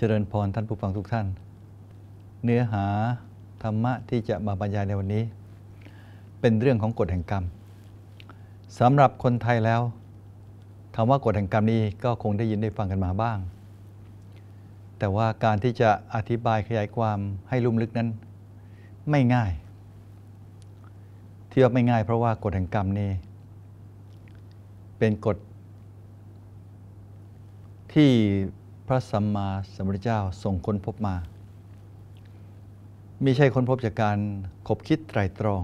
เจริญพรท่านผู้ฟังทุกท่าน เนื้อหาธรรมะที่จะมาบรรยายในวันนี้ เป็นเรื่องของกฎแห่งกรรมสำหรับคนไทยแล้วคำว่ากฎแห่งกรรมนี้ก็คงได้ยินได้ฟังกันมาบ้าง แต่ว่าการที่จะอธิบายขยายความให้ลุ่มลึกนั้น ไม่ง่าย ที่ว่าไม่ง่ายเพราะว่ากฎแห่งกรรมนี้ เป็นกฎที่พระสัมมาสัมพุทธเจ้าส่งค้นพบมาไม่ใช่ค้นพบจากการคบคิดไตรตรอง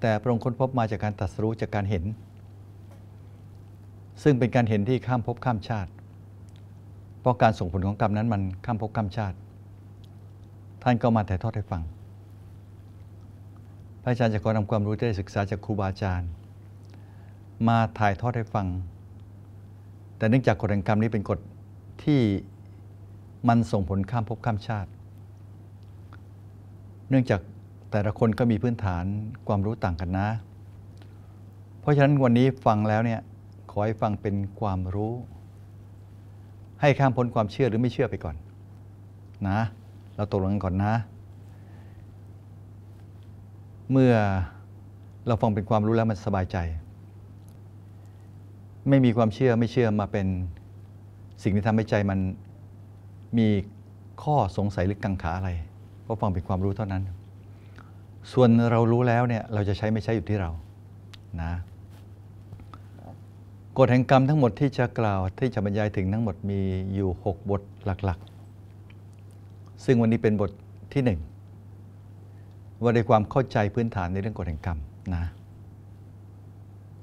แต่พระองค์ค้นพบมาจากการตัดสู้จากการเห็น ซึ่งเป็นการเห็นที่ข้ามภพข้ามชาติ เพราะการส่งผลของกรรมนั้นมันข้ามภพข้ามชาติ ท่านก็มาถ่ายทอดให้ฟัง พระอาจารย์จะขอนำความรู้ที่ได้ศึกษาจากครูบาอาจารย์มาถ่ายทอดให้ฟัง แต่เนื่องจากกฎแห่งกรรมนี้เป็นกฎที่มันส่งผลข้ามภพข้ามชาติ เนื่องจากแต่ละคนก็มีพื้นฐานความรู้ต่างกันนะ เพราะฉะนั้นวันนี้ฟังแล้วเนี่ย ขอให้ฟังเป็นความรู้ ให้ข้ามพ้นความเชื่อหรือไม่เชื่อไปก่อนนะ เราตกลงกันก่อนนะ เมื่อเราฟังเป็นความรู้แล้วมันสบายใจ ไม่มีความเชื่อไม่เชื่อมาเป็นสิ่งที่ทำให้ใจมันมีข้อสงสัยหรือกังขาอะไร เพราะฟังเป็นความรู้เท่านั้น ส่วนเรารู้แล้วเนี่ยเราจะใช้ไม่ใช้อยู่ที่เรานะกฎแห่งกรรมทั้งหมดที่จะกล่าวที่จะบรรยายถึงทั้งหมดมีอยู่ 6 บทหลักๆ ซึ่งวันนี้เป็นบทที่1ว่าในความเข้าใจพื้นฐานในเรื่องกฎแห่งกรรมนะ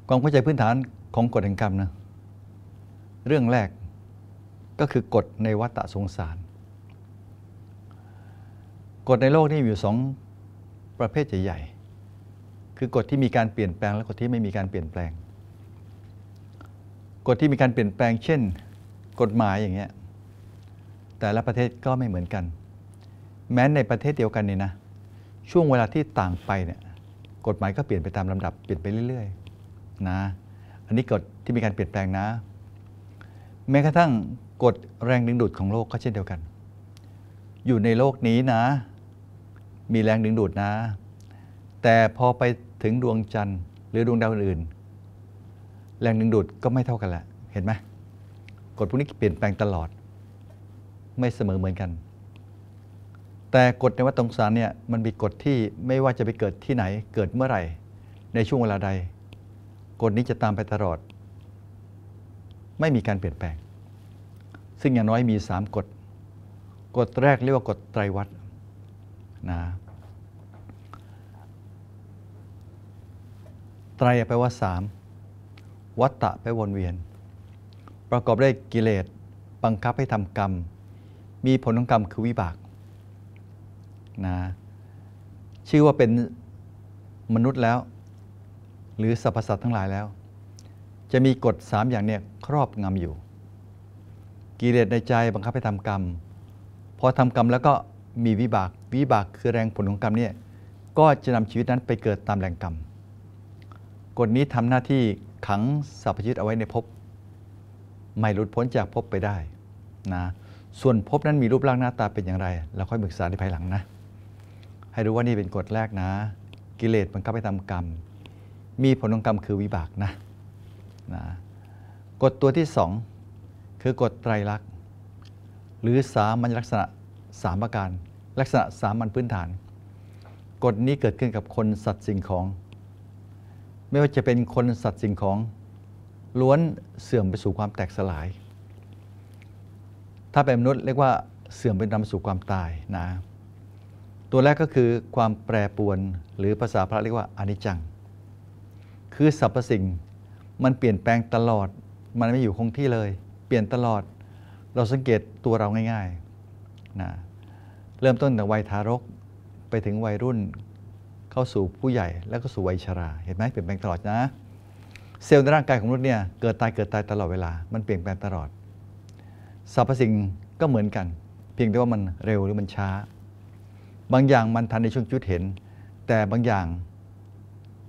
ความเข้าใจพื้นฐานของกฎแห่งกรรมนะเรื่องแรกก็คือกฎในวัฏสงสารกฎในโลกนี่อยู่สองประเภทใหญ่ๆคือกฎที่มีการเปลี่ยนแปลง และกฎที่ไม่มีการเปลี่ยนแปลง กฎที่มีการเปลี่ยนแปลงเช่น กฎหมายอย่างเงี้ยแต่ละประเทศก็ไม่เหมือนกัน แม้ในประเทศเดียวกันนี่นะช่วงเวลาที่ต่างไปเนี่ยกฎหมายก็เปลี่ยนไปตามลำดับเปลี่ยนไปเรื่อยๆนะอันนี้กฎที่มีการเปลี่ยนแปลงนะแม้กระทั่งกฎแรงดึงดูดของโลกก็เช่นเดียวกัน อยู่ในโลกนี้นะ มีแรงดึง ดูดนะ แต่พอไปถึงดวงจันทร์ หรือดวงดาวอื่น แรงดึงดูดก็ไม่เท่ากันละ เห็นไหมกฎพวกนี้เปลี่ยนแปลงตลอด ไม่เสมอเหมือนกัน แต่กฎในวัฏสงสารเนี่ยมันมีกฎที่ไม่ว่าจะไปเกิดที่ไหนเกิดเมื่อไหร่ ในช่วงเวลาใดกฎนี้จะตามไปตลอดไม่มีการเปลี่ยนแปลง ซึ่งอย่างน้อยมี3กฎ กฎแรกเรียกว่ากฎไตรวัตรนะ ไตรแปลว่า 3วัตตะแปลวนเวียน ประกอบด้วยกิเลส บังคับให้ทำกรรม มีผลของกรรมคือวิบากนะ ชื่อว่าเป็นมนุษย์แล้ว หรือสรรพสัตว์ทั้งหลายแล้วจะมีกฎสามอย่างเนี่ยครอบงำอยู่ กิเลสในใจบังคับให้ทำกรรม พอทำกรรมแล้วก็มีวิบาก วิบากคือแรงผลของกรรมเนี่ย ก็จะนำชีวิตนั้นไปเกิดตามแรงกรรม กฎนี้ทำหน้าที่ขังสรรพชีวิตเอาไว้ในภพ ไม่หลุดพ้นจากภพไปได้นะ ส่วนภพนั้นมีรูปร่างหน้าตาเป็นอย่างไร เราค่อยปรึกษาในภายหลังนะ ให้รู้ว่านี่เป็นกฎแรกนะ กิเลสบังคับให้ทำกรรม มีผลของกรรมคือวิบากนะนะกฎตัวที่ 2 คือกฎไตรลักษณ์หรือสามัญลักษณะสามประการ ลักษณะสามัญพื้นฐานกฎนี้เกิดขึ้นกับคนสัตว์สิ่งของ ไม่ว่าจะเป็นคนสัตว์สิ่งของ ล้วนเสื่อมไปสู่ความแตกสลาย ถ้าเป็นมนุษย์เรียกว่าเสื่อมไปนำสู่ความตายนะตัวแรกก็คือความแปรปวนหรือภาษาพระเรียกว่าอนิจจังคือสรรพสิ่งมันเปลี่ยนแปลงตลอด มันไม่อยู่คงที่เลย เปลี่ยนตลอด เราสังเกตตัวเราง่ายๆนะเริ่มต้นแต่วัยทารกไปถึงวัยรุ่นเข้าสู่ผู้ใหญ่ แล้วก็สู่วัยชรา เห็นไหมเปลี่ยนแปลงตลอดนะ เซลล์ในร่างกายของมนุษย์เนี่ยเกิดตายเกิดตายตลอดเวลา มันเปลี่ยนแปลงตลอดสรรพสิ่งก็เหมือนกัน เพียงแต่ว่ามันเร็วหรือมันช้า บางอย่างมันทันในช่วงจุดเห็น แต่บางอย่าง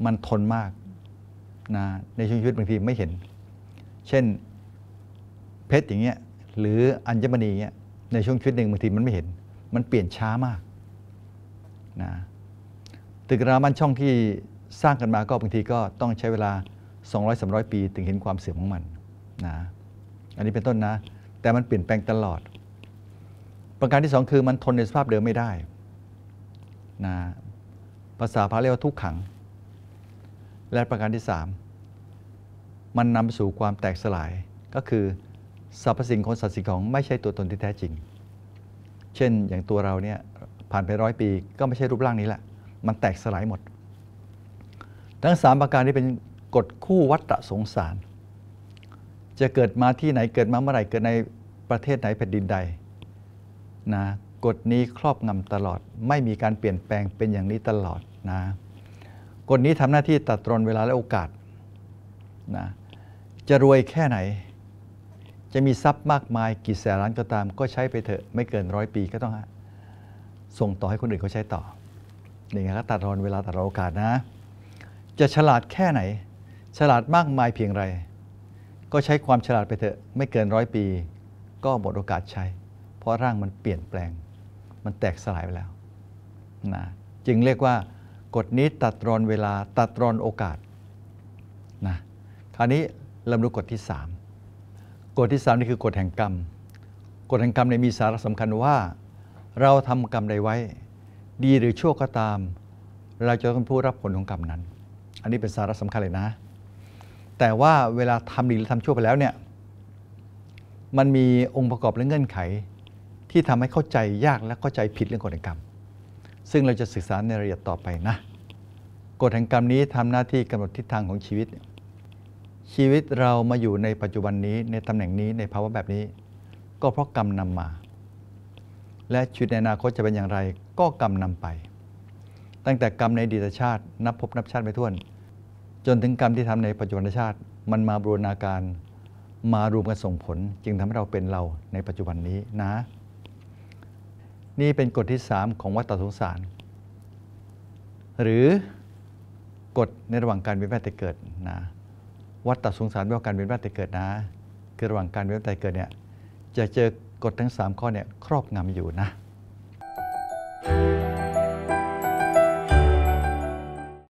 มันทนมากนะในชีวิตบางทีไม่เห็น เช่นเพชรอย่างเงี้ยหรืออัญมณีเงี้ยในช่วงชีวิตหนึ่งบางทีมันไม่เห็น มันเปลี่ยนช้ามากนะตึกรามันช่องที่สร้างกันมาก็บางทีก็ต้องใช้เวลา 200-300 ปีถึงเห็นความเสื่อมของมันนะอันนี้เป็นต้นนะ แต่มันเปลี่ยนแปลงตลอด ประการที่ 2 คือมันทนในสภาพเดิมไม่ได้นะภาษาพาเรียกว่าทุกขังและประการที่ 3 มันนำไปสู่ความแตกสลาย ก็คือสรรพสิ่งของสัตว์สิ่งของไม่ใช่ตัวตนที่แท้จริง เช่นอย่างตัวเราเนี่ยผ่านไปร้อยปีก็ไม่ใช่รูปร่างนี้แหละ มันแตกสลายหมด ทั้ง 3 ประการที่เป็นกฎคู่วัตะสงสาร จะเกิดมาที่ไหนเกิดมาเมื่อไหร่ เกิดในประเทศไหนแผ่นดินใดนะกฎนี้ครอบงำตลอดไม่มีการเปลี่ยนแปลงเป็นอย่างนี้ตลอดนะกฎนี้ทำหน้าที่ตัดตรนเวลาและโอกาสนะจะรวยแค่ไหน จะมีทรัพย์มากมายกี่แสนล้านก็ตามก็ใช้ไปเถอะไม่เกินร้อยปีก็ต้อง ส่งต่อให้คนอื่นเขาใช้ต่อ นี่ไงก็ตัดรอนเวลาตัดรอนโอกาสนะ จะฉลาดแค่ไหน ฉลาดมากมายเพียงไร ก็ใช้ความฉลาดไปเถอะไม่เกินร้อยปีก็หมดโอกาสใช้ เพราะร่างมันเปลี่ยนแปลง มันแตกสลายไปแล้วนะจึงเรียกว่ากฎนี้ ตัดรอนเวลาตัดรอนโอกาสนะคราวนี้เราดูกฎที่ 3กฎที่3นี่คือกฎแห่งกรรม กฎแห่งกรรมในมีสาระสำคัญว่า เราทำกรรมใดไว้ ดีหรือชั่วก็ตาม เราจะต้องผู้รับผลของกรรมนั้น อันนี้เป็นสาระสำคัญเลยนะ แต่ว่าเวลาทำดีหรือทำชั่วไปแล้วเนี่ยมันมีองค์ประกอบและเงื่อนไข ที่ทำให้เข้าใจยากและเข้าใจผิดเรื่องกฎแห่งกรรมซึ่งเราจะศึกษาในรายละเอียดต่อไปนะ กฎแห่งกรรมนี้ทำหน้าที่กำหนดทิศทางของชีวิต ชีวิตเรามาอยู่ในปัจจุบันนี้ในตำแหน่งนี้ในภาวะแบบนี้ ก็เพราะกรรมนำมา และชีวิตในอนาคตจะเป็นอย่างไร ก็กรรมนำไป ตั้งแต่กรรมในดีตชาตินับพบนับชาติไป่ั่วน จนถึงกรรมที่ทำในปัจจุบันชาติ มันมาบรูรณาการมารวมกันส่งผล จึงทำให้เราเป็นเราในปัจจุบันนี้นะนี่เป็นกฎที่ 3 ของวัฏสงสาร หรือกฎในระหว่างการเวียนว่ายตายเกิดนะวัฏฏสงสารเรื่องการเวียนว่ายตายเกิดนะ คือระหว่างการเวียนว่ายตายเกิดเนี่ยจะเจอกฎทั้ง 3 ข้อเนี่ยครอบงำอยู่นะ